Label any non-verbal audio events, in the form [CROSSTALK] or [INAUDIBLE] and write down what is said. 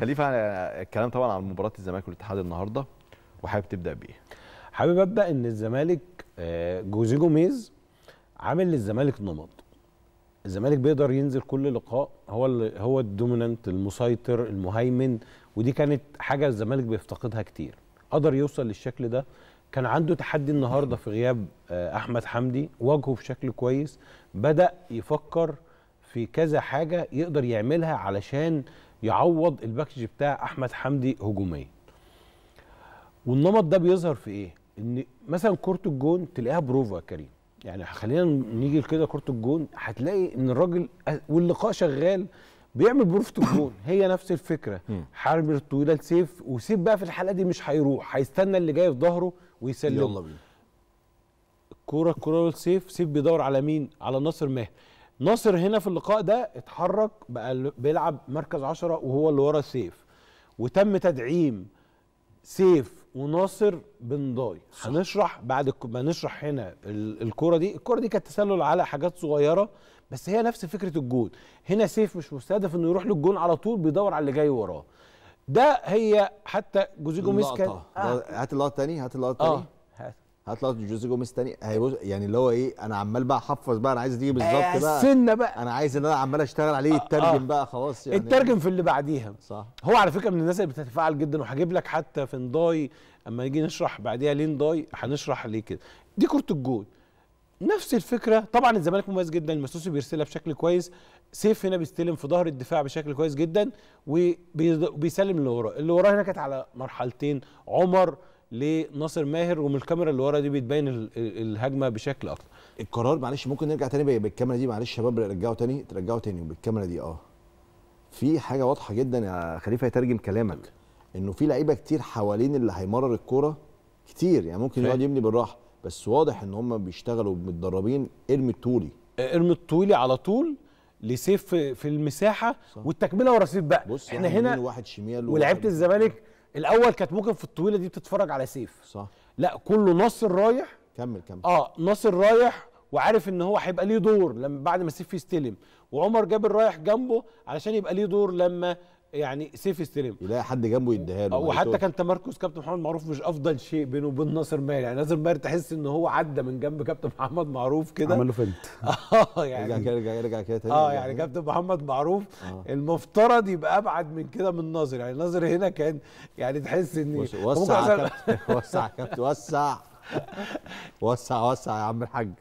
خليفه الكلام طبعا عن مباراه الزمالك والاتحاد النهارده وحابب تبدا بيه حابب ابدا ان الزمالك آه، جوزيه جوميز عامل للزمالك نمط الزمالك بيقدر ينزل كل لقاء هو هو الدوميننت المسيطر المهيمن ودي كانت حاجه الزمالك بيفتقدها كتير قدر يوصل للشكل ده كان عنده تحدي النهارده في غياب آه، احمد حمدي واجهه بشكل كويس بدا يفكر في كذا حاجه يقدر يعملها علشان يعوض الباكج بتاع احمد حمدي هجوميا والنمط ده بيظهر في ايه ان مثلا كره الجون تلاقيها بروفا كريم يعني خلينا نيجي كده كره الجون هتلاقي ان الراجل واللقاء شغال بيعمل بروفة الجون [COUGHS] هي نفس الفكره حارب طويله لسيف وسيف بقى في الحلقه دي مش هيروح هيستنى اللي جاي في ظهره ويسلم يلا بينا الكوره الكوره لسيف سيف بيدور على مين على ناصر ماهر ناصر هنا في اللقاء ده اتحرك بقى بيلعب مركز عشرة وهو اللي ورا سيف وتم تدعيم سيف وناصر بن ضاي هنشرح بعد ما نشرح هنا الكرة دي الكرة دي كانت تسلل على حاجات صغيرة بس هي نفس فكرة الجون هنا سيف مش مستهدف انه يروح للجون على طول بيدور على اللي جاي وراه ده هي حتى جوزيجو جوميز كان هات اللقطة تاني هات اللقطة تاني آه. هطلع جوزي جوميز تاني يعني اللي هو ايه انا عمال بقى احفظ بقى انا عايز تيجي بالظبط آه، بقى السنه بقى انا عايز ان انا عمال اشتغل عليه آه، يترجم آه, آه بقى خلاص يعني الترجم في اللي بعديها صح هو على فكره من الناس اللي بتتفاعل جدا وهجيب لك حتى في نضاي اما نيجي نشرح بعديها ليه نضاي هنشرح ليه كده دي كره الجول نفس الفكره طبعا الزمالك مميز جدا المسوسي بيرسلها بشكل كويس سيف هنا بيستلم في ظهر الدفاع بشكل كويس جدا وبيسلم اللي وراه اللي وراه هنا كانت على مرحلتين عمر لناصر ماهر ومن الكاميرا اللي ورا دي بتبين الهجمه بشكل اكتر القرار معلش ممكن نرجع تاني بالكاميرا دي معلش شباب رجعوا تاني ترجعوا تاني بالكاميرا دي اه في حاجه واضحه جدا يا خليفه يترجم كلامك انه في لعيبه كتير حوالين اللي هيمرر الكوره كتير يعني ممكن يقعد يبني بالراحه بس واضح ان هم بيشتغلوا متدربين ارمي الطولي ارمي الطولي على طول لسيف في المساحه صح. والتكمله ورصيد بقى بص احنا يعني هنا واحد شمال ولعيبه الزمالك الاول كانت ممكن في الطويله دي بتتفرج على سيف صح لا كله ناصر رايح كمل كمل اه ناصر رايح وعارف ان هو هيبقى ليه دور لما بعد ما سيف يستلم وعمر جابر رايح جنبه علشان يبقى ليه دور لما يعني سيف استلم يلاقي حد جنبه يديها له وحتى كان تمركز كابتن محمد معروف مش افضل شيء بينه وبين ناصر ماهر يعني ناصر ماهر تحس ان هو عدى من جنب كابتن محمد معروف كده عمل له فنت [LAUGHS] اه يعني رجع كده رجع كده تاني اه يعني كابتن محمد معروف آه. المفترض يبقى ابعد من كده من ناصر يعني ناصر هنا كان يعني تحس ان [LAUGHS] وسع كابتن وسع كابتن [LAUGHS] وسع وسع وسع يا عم الحاج